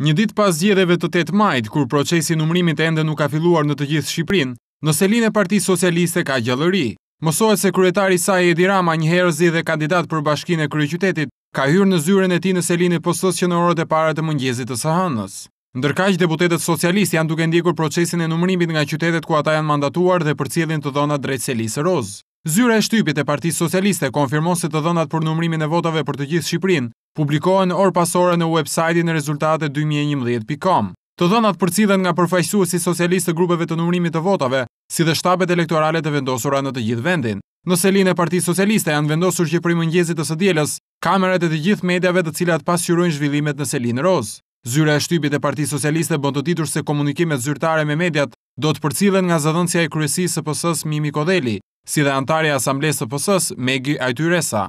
Një dit pas gjedeve të 8 majt, kur procesi numrimit ende nuk ka filuar në të gjithë Shqiprin, në selin e parti socialiste ka gjallëri. Mësohet se kryetari saj Edi Rama, një herëzi dhe kandidat për bashkin e kryeqytetit, ka hyrë në zyren e ti në selin e postës që në orët e parët e mëngjezit të sahanës. Ndërkaq, deputetet socialist janë duke ndikur procesin e numrimit nga qytetet ku ata janë mandatuar dhe për cilin të dhona drejtë selisë rozë. Zyra e shtypit e Parti Socialiste konfirmon se të dhënat për numrimin e votave për të gjithë Shqiprin publikohen orë pasore në websajti në rezultate 2011.com. Të dhënat përcidhen nga përfajsu si socialistë të grupeve të nëmrimit të votave, si dhe shtabet elektorale të vendosura në të gjithë vendin. Në selin e parti socialiste janë vendosur që i mëngjezit të së djeles, kameret e të gjithë medjave të cilat pasqyrujnë zhvillimet në selin roz. Zyre e shtypit e parti socialiste bëndë të titur se komunikimet zyrtare me medjat do të përcidhen nga zëdhëncia e kryesi së pësës Mimi Kodeli, si dhe antarja asamblesë së pësës Megi Ajtyresa.